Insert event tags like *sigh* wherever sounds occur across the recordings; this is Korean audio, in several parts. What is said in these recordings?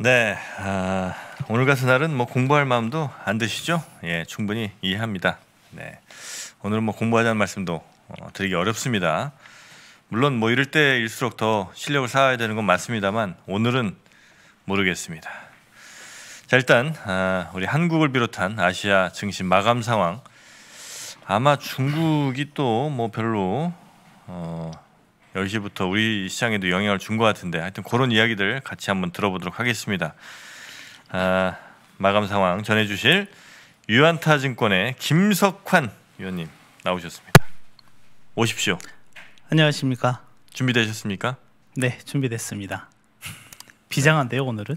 네, 아, 오늘 같은 날은 뭐 공부할 마음도 안 드시죠? 예, 충분히 이해합니다. 네, 오늘 뭐 공부하자는 말씀도 어, 드리기 어렵습니다. 물론 뭐 이럴 때일수록 더 실력을 쌓아야 되는 건 맞습니다만 오늘은 모르겠습니다. 자 일단 아, 우리 한국을 비롯한 아시아 증시 마감 상황 아마 중국이 또 뭐 별로 어, 10시부터 우리 시장에도 영향을 준 것 같은데 하여튼 그런 이야기들 같이 한번 들어보도록 하겠습니다. 아, 마감 상황 전해주실 유한타증권의 김석환 위원님 나오셨습니다. 오십시오. 안녕하십니까. 준비되셨습니까? 네, 준비됐습니다. 비장한데요 오늘은?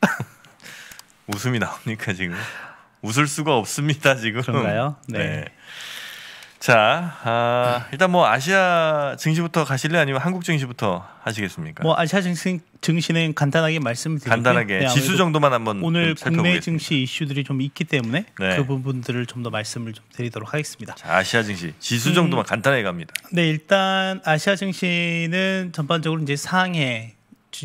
*laughs* 웃음이 나옵니까 지금? 웃을 수가 없습니다 지금. 그런가요? *laughs* 네. 네. 자, 아, 일단 뭐 아시아 증시부터 가실래요? 아니면 한국 증시부터 하시겠습니까? 뭐 아시아 증시, 증시는 간단하게 말씀드릴게요. 간단하게 네, 지수 정도만 한번 오늘 국내 증시 이슈들이 좀 있기 때문에 네. 그 부분들을 좀 더 말씀을 좀 드리도록 하겠습니다. 자, 아시아 증시 지수 음. 정도만 음, 간단하게 갑니다. 네, 일단 아시아 증시는 전반적으로 이제 상해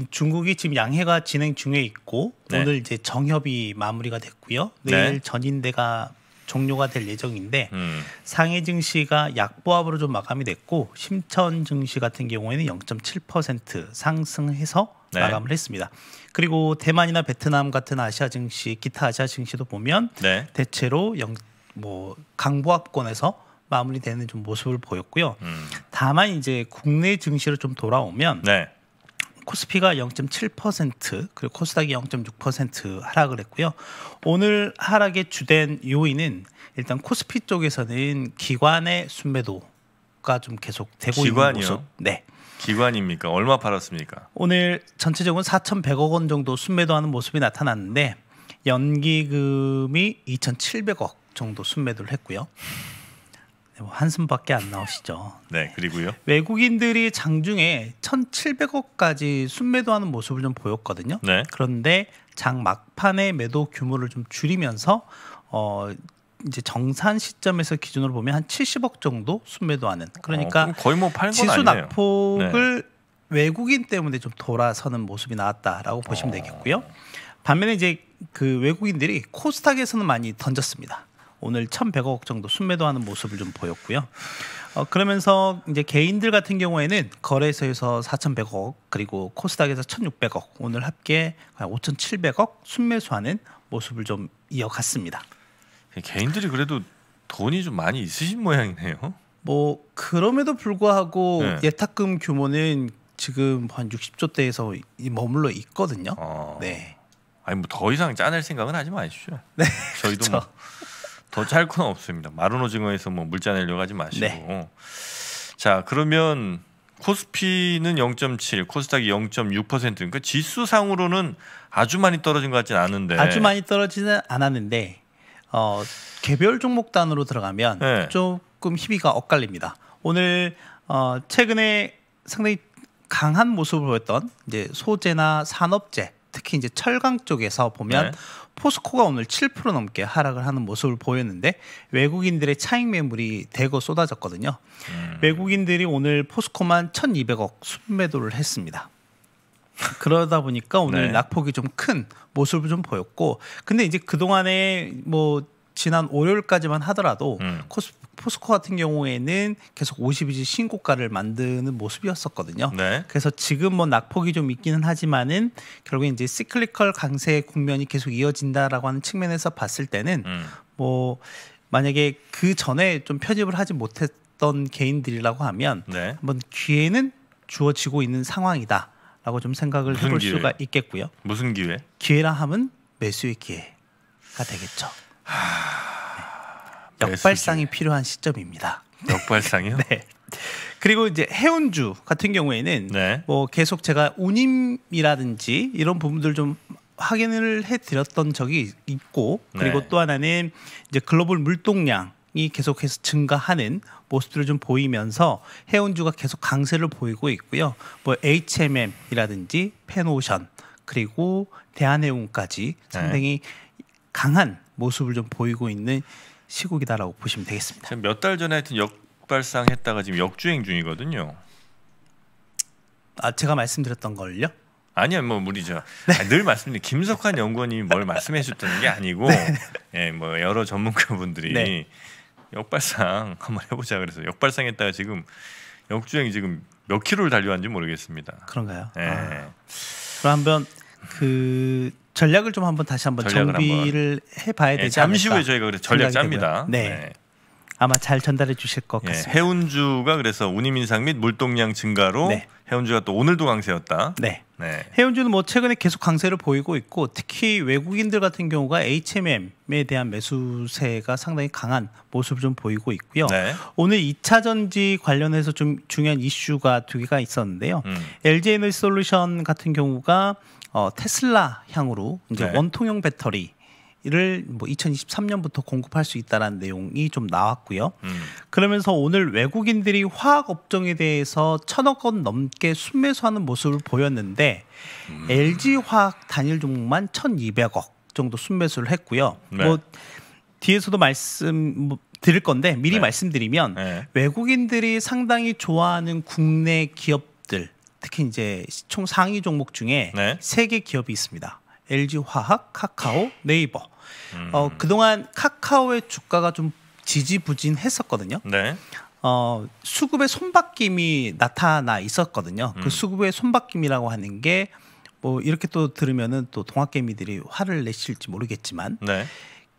중국이 지금 양해가 진행 중에 있고 네. 오늘 이제 정협이 마무리가 됐고요. 네. 내일 전인대가 종료가 될 예정인데 음. 상해 증시가 약보합으로 좀 마감이 됐고 심천 증시 같은 경우에는 0.7% 상승해서 네. 마감을 했습니다. 그리고 대만이나 베트남 같은 아시아 증시, 기타 아시아 증시도 보면 네. 대체로 영, 뭐 강보합권에서 마무리되는 좀 모습을 보였고요. 음. 다만 이제 국내 증시로 좀 돌아오면 네. 코스피가 0.7% 그리고 코스닥이 0.6% 하락을 했고요. 오늘 하락의 주된 요인은 일단 코스피 쪽에서는 기관의 순매도가 좀 계속 되고 기관이요? 있는 모습. 네. 기관입니까? 얼마 팔았습니까? 오늘 전체적으로 4,100억 원 정도 순매도하는 모습이 나타났는데 연기금이 2,700억 정도 순매도를 했고요. 한숨밖에 안 나오시죠. 네, 그리고요. 외국인들이 장중에 1,700억까지 순매도하는 모습을 좀 보였거든요. 네. 그런데 장 막판의 매도 규모를 좀 줄이면서 어 이제 정산 시점에서 기준으로 보면 한 70억 정도 순매도하는 그러니까 어, 거의 뭐 지수 낙폭을 네. 외국인 때문에 좀 돌아서는 모습이 나왔다라고 보시면 어... 되겠고요. 반면에 이제 그 외국인들이 코스닥에서는 많이 던졌습니다. 오늘 1,100억 정도 순매도하는 모습을 좀 보였고요. 어, 그러면서 이제 개인들 같은 경우에는 거래소에서 4,100억 그리고 코스닥에서 1,600억 오늘 합계 5,700억 순매수하는 모습을 좀 이어갔습니다. 개인들이 그래도 돈이 좀 많이 있으신 모양이네요. 뭐 그럼에도 불구하고 네. 예탁금 규모는 지금 한 60조대에서 머물러 있거든요. 어... 네. 아니 뭐 더 이상 짜낼 생각은 하지 마십시오 네. 저희도 그렇죠. 뭐 더짧짤건 없습니다. 마른 오징어에서 뭐 물자내려 가지 마시고. 네. 자, 그러면 코스피는 0.7, 코스닥이 0.6% 그러니까 지수상으로는 아주 많이 떨어진 것 같진 않은데. 아주 많이 떨어지는 않았는데 어, 개별 종목 단으로 들어가면 네. 조금 희비가 엇갈립니다. 오늘 어, 최근에 상당히 강한 모습을 보였던 이제 소재나 산업재 특히 이제 철강 쪽에서 보면 네. 포스코가 오늘 7% 넘게 하락을 하는 모습을 보였는데 외국인들의 차익 매물이 대거 쏟아졌거든요. 음. 외국인들이 오늘 포스코만 1,200억 순매도를 했습니다. 그러다 보니까 오늘 네. 낙폭이 좀 큰 모습을 좀 보였고 근데 이제 그동안에 뭐 지난 월요일까지만 하더라도 음. 코스 포스코 같은 경우에는 계속 52주 신고가를 만드는 모습이었었거든요. 네. 그래서 지금 뭐 낙폭이 좀 있기는 하지만은 결국에 이제 시클리컬 강세 국면이 계속 이어진다라고 하는 측면에서 봤을 때는 음. 뭐 만약에 그 전에 좀 편집을 하지 못했던 개인들이라고 하면 네. 한번 기회는 주어지고 있는 상황이다라고 좀 생각을 해볼 기회? 수가 있겠고요. 무슨 기회? 기회라 함은 매수의 기회가 되겠죠. 하... 역발상이 네, 필요한 시점입니다. 역발상이요? *laughs* 네. 그리고 이제 해운주 같은 경우에는 네. 뭐 계속 제가 운임이라든지 이런 부분들 좀 확인을 해드렸던 적이 있고 네. 그리고 네. 또 하나는 이제 글로벌 물동량 이 계속해서 증가하는 모습들을 좀 보이면서 해운주가 계속 강세를 보이고 있고요. 뭐 HMM이라든지 페노션 그리고 대한해운까지 네. 상당히 네. 강한 모습을 좀 보이고 있는 시국이다라고 보시면 되겠습니다. 몇 달 전에 하여튼 역발상했다가 지금 역주행 중이거든요. 아 제가 말씀드렸던 걸요? 아니요, 뭐 무리죠. 네. 아늘 말씀드린 김석환 연구원님이 뭘 *laughs* 말씀해 주셨다게 아니고, 네. 예, 뭐 여러 전문가분들이 네. 역발상 한번 해보자 그래서 역발상했다가 지금 역주행이 지금 몇 킬로를 달려왔는지 모르겠습니다. 그런가요? 예. 아. 그럼 한번 그 전략을 좀 한번 다시 한번 정비를 해봐야 예, 되지 네, 잠시 않을까. 잠시 후에 저희가 그래서 전략 짭니다. 네. 네. 아마 잘 전달해 주실 것 네, 같습니다. 해운주가 그래서 운임 인상 및 물동량 증가로 네. 해운주가 또 오늘도 강세였다. 네. 네. 해운주는 뭐 최근에 계속 강세를 보이고 있고 특히 외국인들 같은 경우가 HMM에 대한 매수세가 상당히 강한 모습을 좀 보이고 있고요. 네. 오늘 2차 전지 관련해서 좀 중요한 이슈가 두 개가 있었는데요. 음. LG 에너지 솔루션 같은 경우가 어, 테슬라 향으로 이제 네. 원통형 배터리 를뭐 2023년부터 공급할 수 있다라는 내용이 좀 나왔고요. 음. 그러면서 오늘 외국인들이 화학 업종에 대해서 천억 원 넘게 순매수하는 모습을 보였는데 음. LG 화학 단일 종목만 1,200억 정도 순매수를 했고요. 네. 뭐 뒤에서도 말씀 뭐 드릴 건데 미리 네. 말씀드리면 네. 외국인들이 상당히 좋아하는 국내 기업들 특히 이제 총 상위 종목 중에 세개 네. 기업이 있습니다. LG 화학, 카카오, 네. 네이버. 음. 어, 그동안 카카오의 주가가 좀 지지부진했었거든요. 네. 어, 수급의 손바뀜이 나타나 있었거든요. 그 음. 그 수급의 손바뀜이라고 하는 게 뭐 이렇게 또 들으면은 또 동학개미들이 화를 내실지 모르겠지만 네.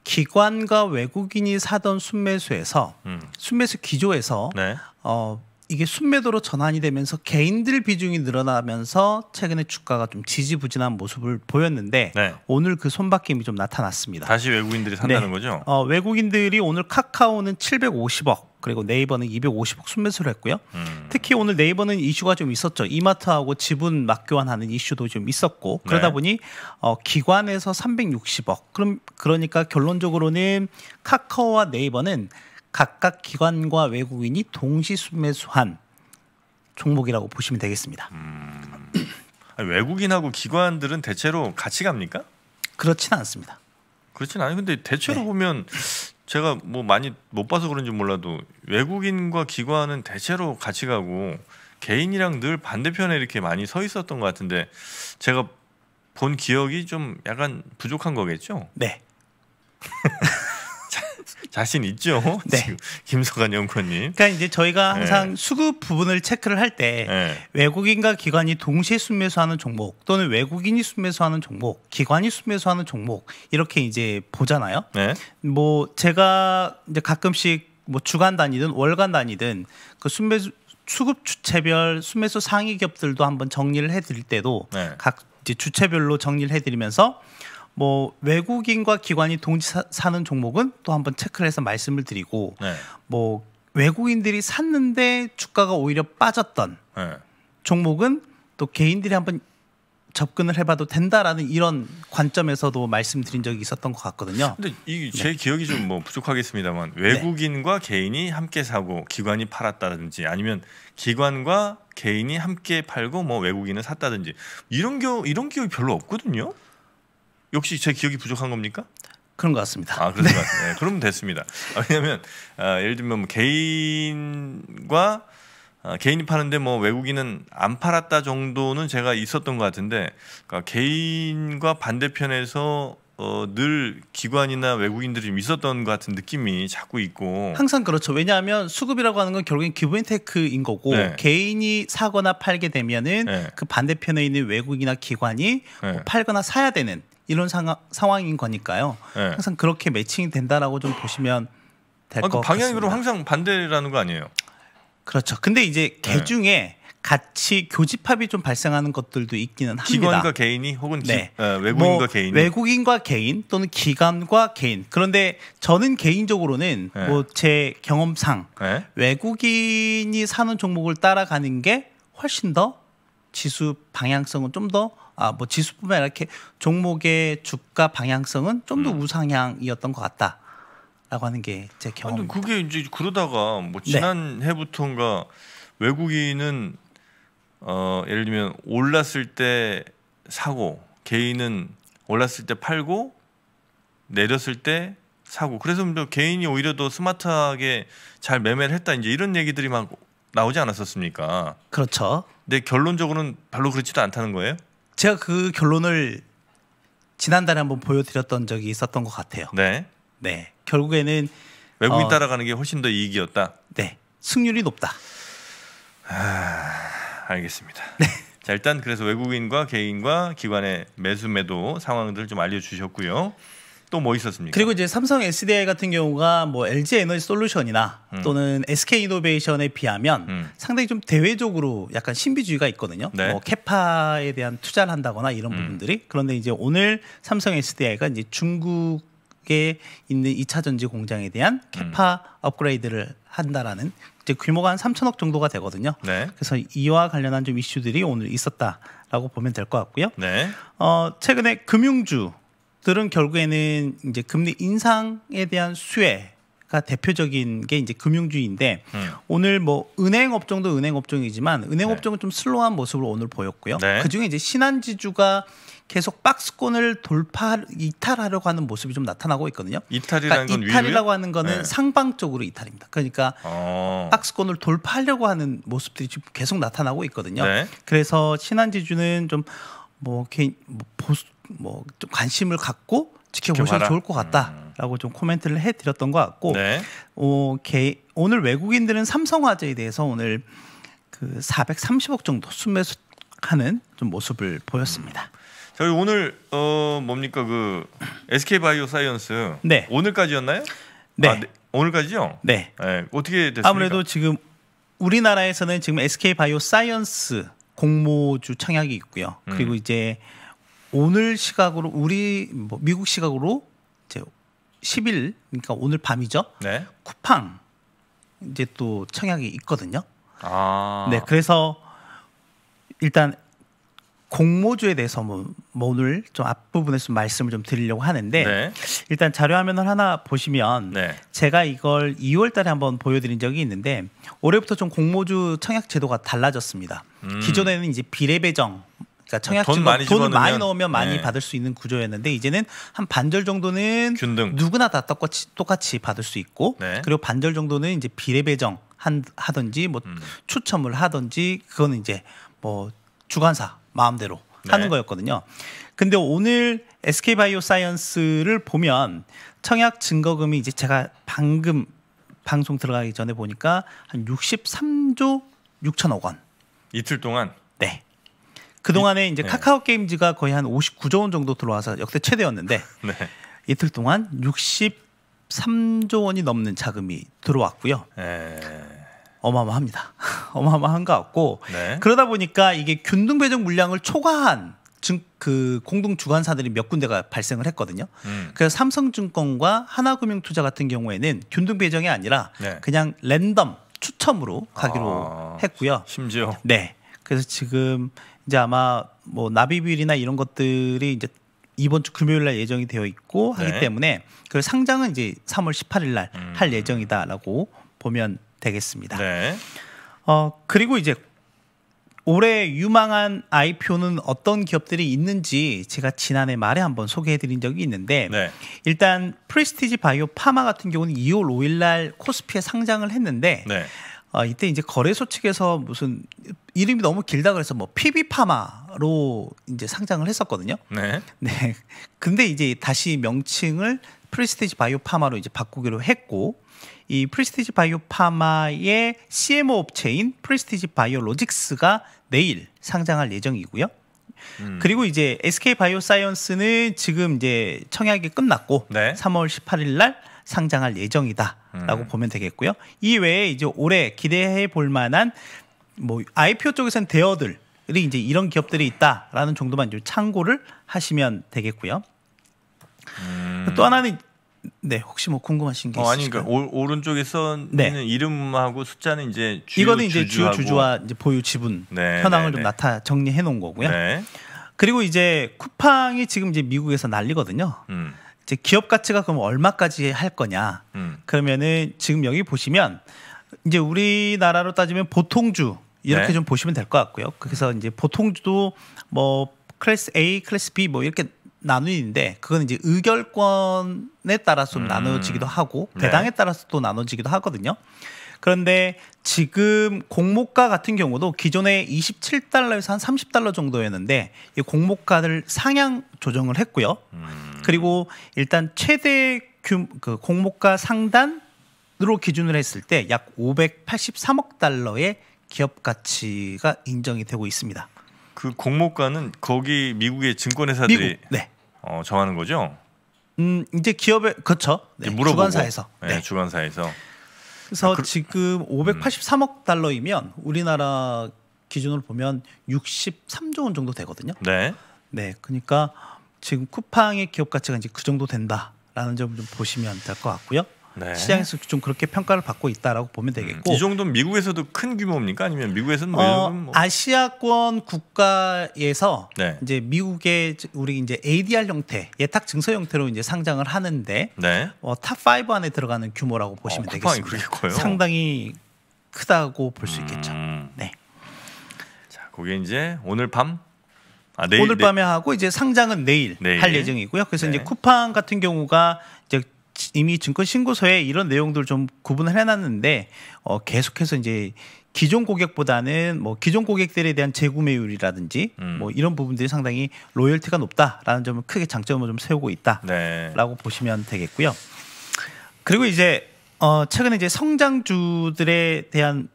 기관과 외국인이 사던 순매수에서 음. 순매수 기조에서 네. 어, 이게 순매도로 전환이 되면서 개인들 비중이 늘어나면서 최근에 주가가 좀 지지부진한 모습을 보였는데 네. 오늘 그 손바뀜이 좀 나타났습니다. 다시 외국인들이 산다는 네. 거죠? 어, 외국인들이 오늘 카카오는 750억 그리고 네이버는 250억 순매수를 했고요. 음. 특히 오늘 네이버는 이슈가 좀 있었죠. 이마트하고 지분 맞교환하는 이슈도 좀 있었고 네. 그러다 보니 어, 기관에서 360억. 그럼 그러니까 결론적으로는 카카오와 네이버는 각각 기관과 외국인이 동시 순매수한 종목이라고 보시면 되겠습니다. 음... 외국인하고 기관들은 대체로 같이 갑니까? 그렇진 않습니다. 그렇진 않아요. 근데 대체로 네. 보면 제가 뭐 많이 못 봐서 그런지 몰라도 외국인과 기관은 대체로 같이 가고 개인이랑 늘 반대편에 이렇게 많이 서 있었던 것 같은데 제가 본 기억이 좀 약간 부족한 거겠죠? 네. *laughs* 자신 있죠? 네. *laughs* 지금 김성관 연구원님. 그러니까 이제 저희가 네. 항상 네. 수급 부분을 체크를 할때 네. 외국인과 기관이 동시에 순매수하는 종목 또는 외국인이 순매수하는 종목, 기관이 순매수하는 종목 이렇게 이제 보잖아요. 네. 뭐 제가 이제 가끔씩 뭐 주간 단위든 월간 단위든 그 순매수 수급 주체별 순매수 상위 기업들도 한번 정리를 해드릴 때도 네. 각 주체별로 정리를 해드리면서 뭐 외국인과 기관이 동시 사는 종목은 또 한번 체크를 해서 말씀을 드리고 네. 뭐 외국인들이 샀는데 주가가 오히려 빠졌던 네. 종목은 또 개인들이 한번 접근을 해봐도 된다라는 이런 관점에서도 말씀드린 적이 있었던 것 같거든요. 근데 이제 네. 기억이 좀 뭐 부족하겠습니다만 네. 외국인과 네. 개인이 함께 사고 기관이 팔았다든지 아니면 기관과 개인이 함께 팔고 뭐 외국인은 샀다든지 이런 경우 이런 기억이 별로 없거든요. 역시 제 기억이 부족한 겁니까? 그런 것 같습니다. 아, 그런 네. 것 같습니다. 네, 그러면 됐습니다. 아, 왜냐하면 아, 예를 들면 뭐 개인과 아, 개인이 파는데 뭐 외국인은 안 팔았다 정도는 제가 있었던 것 같은데 그러니까 개인과 반대편에서 어, 늘 기관이나 외국인들이 좀 있었던 것 같은 느낌이 자꾸 있고 항상 그렇죠. 왜냐하면 수급이라고 하는 건 결국엔 기본 테크인 거고 네. 개인이 사거나 팔게 되면은 네. 그 반대편에 있는 외국이나 인 기관이 네. 뭐 팔거나 사야 되는 이런 상하, 상황인 거니까요. 네. 항상 그렇게 매칭이 된다라고 좀 보시면 될것 아, 그 방향이 그럼 항상 반대라는 거 아니에요? 그렇죠. 근데 이제 개 네. 중에 같이 교집합이 좀 발생하는 것들도 있기는 합니다. 기관과 개인이 혹은 기, 네. 어, 외국인과 뭐 개인 외국인과 개인 또는 기관과 개인. 그런데 저는 개인적으로는 네. 뭐제 경험상 네. 외국인이 사는 종목을 따라가는 게 훨씬 더 지수 방향성은 좀 더 아, 뭐 지수뿐만 아니라 이렇게 종목의 주가 방향성은 좀더 음. 우상향이었던 것 같다. 라고 하는 게 제 경험. 근데 그게 이제 그러다가 뭐 지난 네. 해부터인가 외국인은 어, 예를 들면 올랐을 때 사고 개인은 올랐을 때 팔고 내렸을 때 사고 그래서 뭐 개인이 오히려 더 스마트하게 잘 매매를 했다 이제 이런 얘기들이 막 나오지 않았었습니까? 그렇죠. 근데 결론적으로는 별로 그렇지도 않다는 거예요? 제가 그 결론을 지난달에 한번 보여드렸던 적이 있었던 것 같아요. 네. 네. 결국에는 외국인 어, 따라가는 게 훨씬 더 이익이었다. 네. 승률이 높다. 아, 알겠습니다. 네. 자 일단 그래서 외국인과 개인과 기관의 매수 매도 상황들 좀 알려주셨고요. 또뭐 있었습니까? 그리고 이제 삼성 SDI 같은 경우가 뭐 LG 에너지 솔루션이나 음. 또는 SK 이노베이션에 비하면 음. 상당히 좀 대외적으로 약간 신비주의가 있거든요. 네. 뭐 캐파에 대한 투자를 한다거나 이런 음. 부분들이 그런데 이제 오늘 삼성 SDI가 이제 중국 에 있는 2차 전지 공장에 대한 음. 캐파 업그레이드를 한다라는 이제 규모가 한 3천억 정도가 되거든요. 네. 그래서 이와 관련한 좀 이슈들이 오늘 있었다라고 보면 될 것 같고요. 네. 어, 최근에 금융주 들은 결국에는 이제 금리 인상에 대한 수혜가 대표적인 게 이제 금융주인데 음. 오늘 뭐 은행 업종도 은행 업종이지만 은행 네. 업종은 좀슬로한 모습을 오늘 보였고요. 네. 그중에 이제 신한지주가 계속 박스권을 돌파 이탈하려고 하는 모습이 좀 나타나고 있거든요. 그러니까 이탈이라는 그러니까 이탈이라고 위로요? 하는 거는 네. 상방 적으로 이탈입니다. 그러니까 어. 박스권을 돌파하려고 하는 모습들이 지금 계속 나타나고 있거든요. 네. 그래서 신한지주는 좀뭐 개인 뭐 뭐좀 관심을 갖고 지켜보셔도 좋을 것 같다라고 음. 좀 코멘트를 해드렸던 것 같고 네. 어, 개, 오늘 외국인들은 삼성화재에 대해서 오늘 그 430억 정도 순매수하는 좀 모습을 보였습니다. 음. 저희 오늘 어 뭡니까 그 SK 바이오 사이언스 네. 오늘까지였나요? 네. 아, 네. 오늘까지요? 네. 네. 어떻게 됐습니까? 아무래도 지금 우리나라에서는 지금 SK 바이오 사이언스 공모주 청약이 있고요. 음. 그리고 이제 오늘 시각으로 우리 뭐 미국 시각으로 이제 10일 그러니까 오늘 밤이죠. 네. 쿠팡 이제 또 청약이 있거든요. 아. 네, 그래서 일단 공모주에 대해서 뭐, 뭐 오늘 좀 앞부분에서 말씀을 좀 드리려고 하는데 네. 일단 자료 화면을 하나 보시면 네. 제가 이걸 2월달에 한번 보여드린 적이 있는데 올해부터 좀 공모주 청약 제도가 달라졌습니다. 음. 기존에는 이제 비례배정 그러니까 청약금 증돈 많이, 돈 많이 넣으면 많이 네. 받을 수 있는 구조였는데 이제는 한 반절 정도는 균등. 누구나 다 똑같이 똑같이 받을 수 있고 네. 그리고 반절 정도는 이제 비례배정 한 하든지 뭐 음. 추첨을 하든지 그거는 이제 뭐 주관사 마음대로 네. 하는 거였거든요. 근데 오늘 SK 바이오사이언스를 보면 청약 증거금이 이제 제가 방금 방송 들어가기 전에 보니까 한 63조 6천억 원. 이틀 동안. 네. 그 동안에 이제 네. 카카오 게임즈가 거의 한 59조 원 정도 들어와서 역대 최대였는데 *laughs* 네. 이틀 동안 63조 원이 넘는 자금이 들어왔고요. 에... 어마어마합니다. *laughs* 어마어마한 것 같고 네. 그러다 보니까 이게 균등 배정 물량을 초과한 증, 그 공동 주관사들이 몇 군데가 발생을 했거든요. 음. 그래서 삼성증권과 하나금융투자 같은 경우에는 균등 배정이 아니라 네. 그냥 랜덤 추첨으로 가기로 아, 했고요. 심지어 네. 그래서 지금 이제 아마 뭐 나비빌이나 이런 것들이 이제 이번 주 금요일 날 예정이 되어 있고 하기 네. 때문에 그 상장은 이제 3월 18일 날할 음. 예정이다라고 보면 되겠습니다. 네. 어, 그리고 이제 올해 유망한 IPO는 어떤 기업들이 있는지 제가 지난해 말에 한번 소개해드린 적이 있는데 네. 일단 프리스티지 바이오 파마 같은 경우는 2월 5일 날 코스피에 상장을 했는데 네. 어, 이때 이제 거래소 측에서 무슨 이름이 너무 길다 그래서 뭐 PB 파마로 이제 상장을 했었거든요. 네. 네. 근데 이제 다시 명칭을 프리스티지 바이오 파마로 이제 바꾸기로 했고 이 프리스티지 바이오 파마의 CMO 업체인 프리스티지 바이오로직스가 내일 상장할 예정이고요. 음. 그리고 이제 SK 바이오사이언스는 지금 이제 청약이 끝났고 네. 3월 18일 날 상장할 예정이다라고 음. 보면 되겠고요. 이외에 이제 올해 기대해 볼 만한 뭐 IPO 쪽에선 대어들이 이제 이런 기업들이 있다라는 정도만 좀 참고를 하시면 되겠고요. 음. 또 하나는 네, 혹시 뭐 궁금하신 게 어, 아니 그러니까 오, 른쪽에써 있는 네. 이름하고 숫자는 이제 주요 이거는 이제 주요 주주와 이제 보유 지분 네, 네 현황을 네, 좀 나타 정리해 놓은 거고요. 네. 그리고 이제 쿠팡이 지금 이제 미국에서 난리거든요. 음. 이제 기업 가치가 그럼 얼마까지 할 거냐? 음. 그러면은 지금 여기 보시면 이제 우리나라로 따지면 보통주 이렇게 네. 좀 보시면 될 것 같고요. 그래서 이제 보통주도 뭐 클래스 A, 클래스 B 뭐 이렇게 나누는데 그건 이제 의결권에 따라서 음. 나눠지기도 하고 네. 배당에 네. 따라서 또 나눠지기도 하거든요. 그런데 지금 공모가 같은 경우도 기존에 27달러에서 한 30달러 정도였는데 이 공모가를 상향 조정을 했고요. 음. 그리고 일단 최대 규, 그 공모가 상단으로 기준을 했을 때 약 583억 달러의 기업 가치가 인정이 되고 있습니다. 그 공모가는 거기 미국의 증권회사들이 미국, 네. 어, 정하는 거죠? 음 이제 기업에 그렇죠. 네, 물어보고, 주관사에서. 네, 네. 주관사에서. 그래서 아, 그, 지금 583억 음. 달러이면 우리나라 기준으로 보면 63조 원 정도 되거든요. 네. 네, 그러니까 지금 쿠팡의 기업 가치가 이제 그 정도 된다라는 점을 좀 보시면 될 것 같고요. 네. 시장에서 좀 그렇게 평가를 받고 있다라고 보면 음, 되겠고 음, 이 정도는 미국에서도 큰 규모입니까 아니면 미국에서는 뭐, 어, 뭐. 아시아권 국가에서 네. 이제 미국의 우리 이제 ADR 형태 예탁 증서 형태로 이제 상장을 하는데 네. 어, 탑5 안에 들어가는 규모라고 어, 보시면 어, 되겠습니다. 상당히 크다고 볼수 음... 있겠죠. 네. 자, 그게 이제 오늘 밤 아, 내일, 오늘 밤에 내일. 하고 이제 상장은 내일, 내일. 할 예정이고요. 그래서 네. 이제 쿠팡 같은 경우가 이제 이미 증권 신고서에 이런 내용들 좀 구분을 해놨는데 어, 계속해서 이제 기존 고객보다는 뭐 기존 고객들에 대한 재구매율이라든지 음. 뭐 이런 부분들이 상당히 로열티가 높다라는 점을 크게 장점을 좀 세우고 있다라고 네. 보시면 되겠고요. 그리고 이제 어 최근에 이제 성장주들에 대한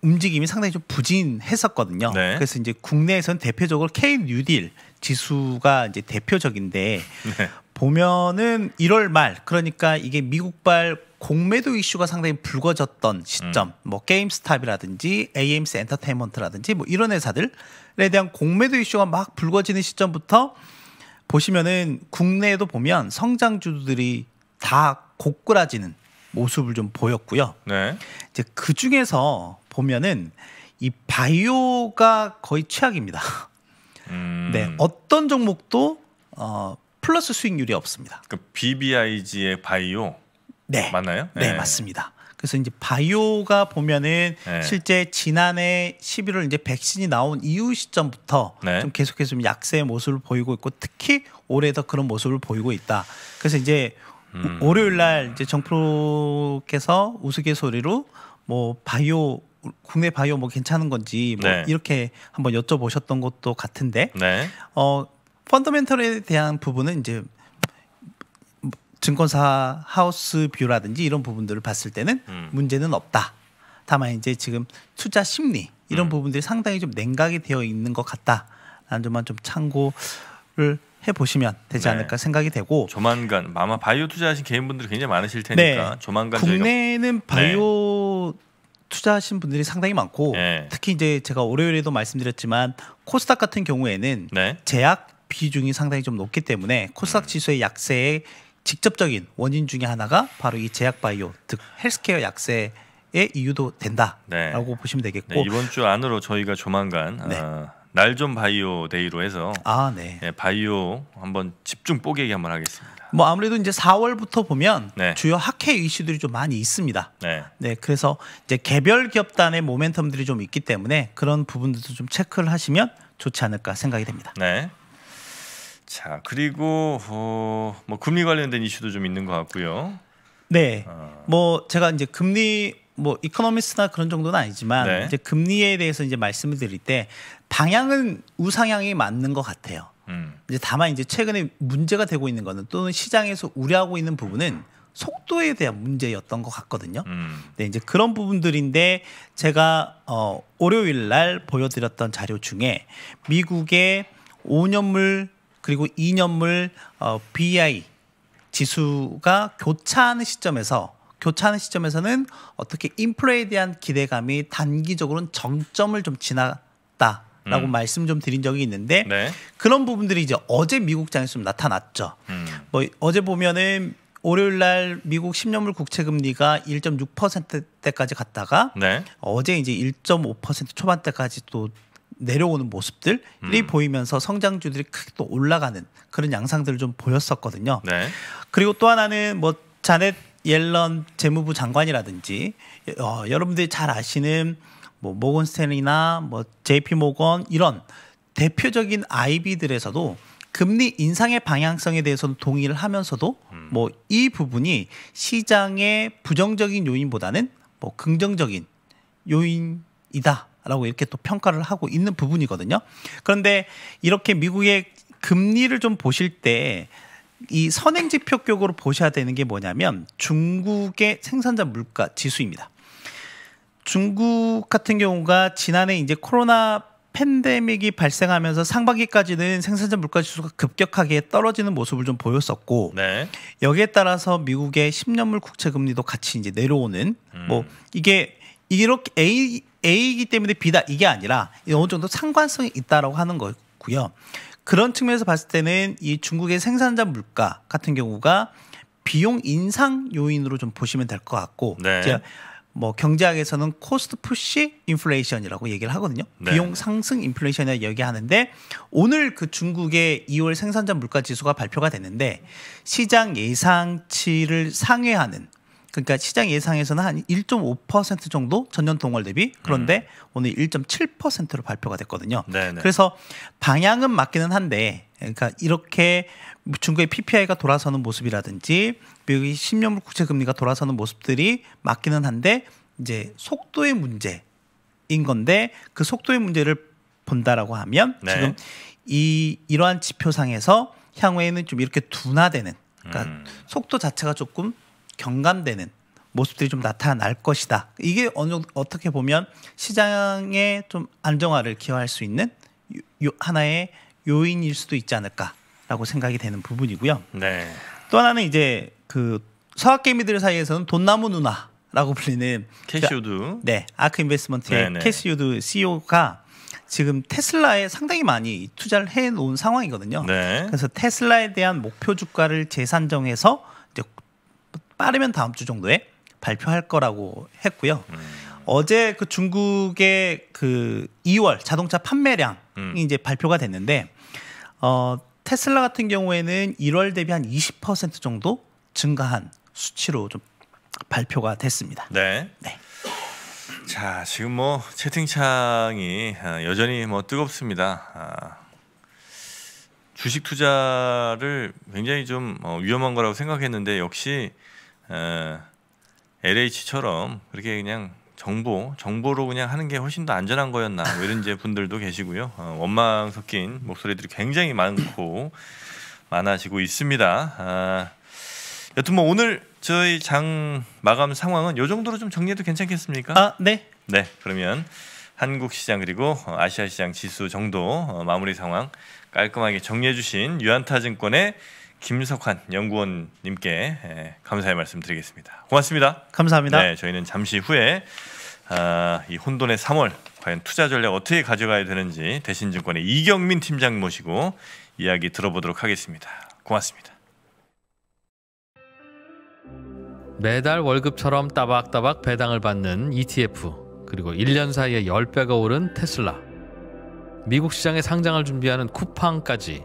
움직임이 상당히 좀 부진했었거든요. 네. 그래서 이제 국내에서는 대표적으로 K 뉴딜 지수가 이제 대표적인데 네. 보면은 1월 말 그러니까 이게 미국발 공매도 이슈가 상당히 불거졌던 시점, 음. 뭐 게임스탑이라든지 AMC 엔터테인먼트라든지 뭐 이런 회사들에 대한 공매도 이슈가 막 불거지는 시점부터 보시면은 국내에도 보면 성장주들이 다 고꾸라지는 모습을 좀 보였고요. 네. 이제 그 중에서 보면은 이 바이오가 거의 최악입니다. 음. 네, 어떤 종목도 어, 플러스 수익률이 없습니다. 그 BBIG의 바이오 네. 맞나요? 네, 네, 맞습니다. 그래서 이제 바이오가 보면은 네. 실제 지난해 11월 이제 백신이 나온 이후 시점부터 네. 좀 계속해서 좀 약세의 모습을 보이고 있고 특히 올해 더 그런 모습을 보이고 있다. 그래서 이제 음. 월요일 날 이제 정프로께서 우스갯소리로 뭐 바이오 국내 바이오 뭐 괜찮은 건지 뭐 네. 이렇게 한번 여쭤보셨던 것도 같은데 네. 어 펀더멘털에 대한 부분은 이제 증권사 하우스 뷰라든지 이런 부분들을 봤을 때는 음. 문제는 없다. 다만 이제 지금 투자 심리 이런 음. 부분들이 상당히 좀 냉각이 되어 있는 것 같다라는 점만 좀 참고를 해 보시면 되지 네. 않을까 생각이 되고 조만간 아마 바이오 투자하신 개인분들 굉장히 많으실 테니까 네. 조만간 국내는 저희가... 네. 바이오 네. 투자하신 분들이 상당히 많고 네. 특히 이제 제가 월요일에도 말씀드렸지만 코스닥 같은 경우에는 네. 제약 비중이 상당히 좀 높기 때문에 코스닥 네. 지수의 약세에 직접적인 원인 중에 하나가 바로 이 제약 바이오 즉 헬스케어 약세의 이유도 된다라고 네. 보시면 되겠고 네, 이번 주 안으로 저희가 조만간 네. 아, 날좀 바이오 데이로 해서 아, 네. 예, 바이오 한번 집중 뽀개기 한번 하겠습니다. 뭐 아무래도 이제 4월부터 보면 네. 주요 학회 이슈들이 좀 많이 있습니다. 네. 네. 그래서 이제 개별 기업단의 모멘텀들이 좀 있기 때문에 그런 부분들도 좀 체크를 하시면 좋지 않을까 생각이 됩니다. 네. 자 그리고 어, 뭐 금리 관련된 이슈도 좀 있는 것 같고요. 네, 어. 뭐 제가 이제 금리 뭐 이코노미스트나 그런 정도는 아니지만 네. 이제 금리에 대해서 이제 말씀을 드릴 때 방향은 우상향이 맞는 것 같아요. 음. 이제 다만 이제 최근에 문제가 되고 있는 거는 또는 시장에서 우려하고 있는 부분은 속도에 대한 문제였던 것 같거든요. 음. 네, 이제 그런 부분들인데 제가 어, 월요일 날 보여드렸던 자료 중에 미국의 5년물 그리고 2년물 어, BI 지수가 교차하는 시점에서 교차하는 시점에서는 어떻게 인플레에 대한 기대감이 단기적으로는 정점을 좀 지났다. 라고 음. 말씀 좀 드린 적이 있는데 네. 그런 부분들이 이제 어제 미국 장에서 좀 나타났죠. 음. 뭐 어제 보면은 월요일 날 미국 10년물 국채 금리가 1.6%대까지 갔다가 네. 어제 이제 1.5% 초반대까지 또 내려오는 모습들이 음. 보이면서 성장주들이 크게 또 올라가는 그런 양상들을 좀 보였었거든요. 네. 그리고 또 하나는 뭐 자넷 옐런 재무부 장관이라든지 어, 여러분들이 잘 아시는 뭐 모건스탠이나 뭐 JP 모건 이런 대표적인 IB들에서도 금리 인상의 방향성에 대해서는 동의를 하면서도 음. 뭐이 부분이 시장의 부정적인 요인보다는 뭐 긍정적인 요인이다 라고 이렇게 또 평가를 하고 있는 부분이거든요. 그런데 이렇게 미국의 금리를 좀 보실 때 이 선행지표격으로 보셔야 되는 게 뭐냐면 중국의 생산자 물가 지수입니다. 중국 같은 경우가 지난해 이제 코로나 팬데믹이 발생하면서 상반기까지는 생산자 물가 지수가 급격하게 떨어지는 모습을 좀 보였었고 네. 여기에 따라서 미국의 10년물 국채 금리도 같이 이제 내려오는 뭐 음. 뭐 이게 이렇게 A A이기 때문에 B다 이게 아니라 어느 정도 상관성이 있다라고 하는 거고요. 그런 측면에서 봤을 때는 이 중국의 생산자 물가 같은 경우가 비용 인상 요인으로 좀 보시면 될 것 같고 네. 제뭐 경제학에서는 코스트 푸시 인플레이션이라고 얘기를 하거든요. 네. 비용 상승 인플레이션이라고 얘기하는데 오늘 그 중국의 2월 생산자 물가 지수가 발표가 됐는데 시장 예상치를 상회하는 그러니까 시장 예상에서는 한 1.5% 정도 전년 동월 대비 그런데 음. 오늘 1.7%로 발표가 됐거든요. 네네. 그래서 방향은 맞기는 한데 그러니까 이렇게 중국의 PPI가 돌아서는 모습이라든지 미국의 10년물 국채 금리가 돌아서는 모습들이 맞기는 한데 이제 속도의 문제인 건데 그 속도의 문제를 본다라고 하면 네. 지금 이 이러한 지표상에서 향후에는 좀 이렇게 둔화되는 그러니까 음. 속도 자체가 조금 경감되는 모습들이 좀 나타날 것이다. 이게 어느 어떻게 보면 시장의 좀 안정화를 기여할 수 있는 요, 하나의 요인일 수도 있지 않을까라고 생각이 되는 부분이고요. 네. 또 하나는 이제 그 서학개미들 사이에서는 돈나무 누나라고 불리는 그 캐시우드 그네 아크 인베스먼트의 네, 네. 캐시우드 CEO가 지금 테슬라에 상당히 많이 투자를 해 놓은 상황이거든요. 네. 그래서 테슬라에 대한 목표 주가를 재산정해서 빠르면 다음 주 정도에 발표할 거라고 했고요. 음. 어제 그 중국의 그 2월 자동차 판매량이 음. 이제 발표가 됐는데 어, 테슬라 같은 경우에는 1월 대비 한 20% 정도 증가한 수치로 좀 발표가 됐습니다. 네. 네. 자, 지금 뭐 채팅창이 아, 여전히 뭐 뜨겁습니다. 아, 주식 투자를 굉장히 좀 어, 위험한 거라고 생각했는데 역시 어, LH처럼 그렇게 그냥 정보 정보로 그냥 하는 게 훨씬 더 안전한 거였나 뭐 이런 이제 분들도 계시고요 어, 원망 섞인 목소리들이 굉장히 많고 많아지고 있습니다. 아, 여튼 뭐 오늘 저희 장 마감 상황은 요 정도로 좀 정리해도 괜찮겠습니까? 아 네. 네 그러면 한국 시장 그리고 아시아 시장 지수 정도 어, 마무리 상황 깔끔하게 정리해 주신 유한타증권의 김석환 연구원님께 예, 감사의 말씀드리겠습니다. 고맙습니다. 감사합니다. 네, 저희는 잠시 후에 아, 이 혼돈의 3월 과연 투자 전략 어떻게 가져가야 되는지 대신증권의 이경민 팀장 모시고 이야기 들어보도록 하겠습니다. 고맙습니다. 매달 월급처럼 따박따박 배당을 받는 ETF 그리고 1년 사이에 10배가 오른 테슬라 미국 시장에 상장을 준비하는 쿠팡까지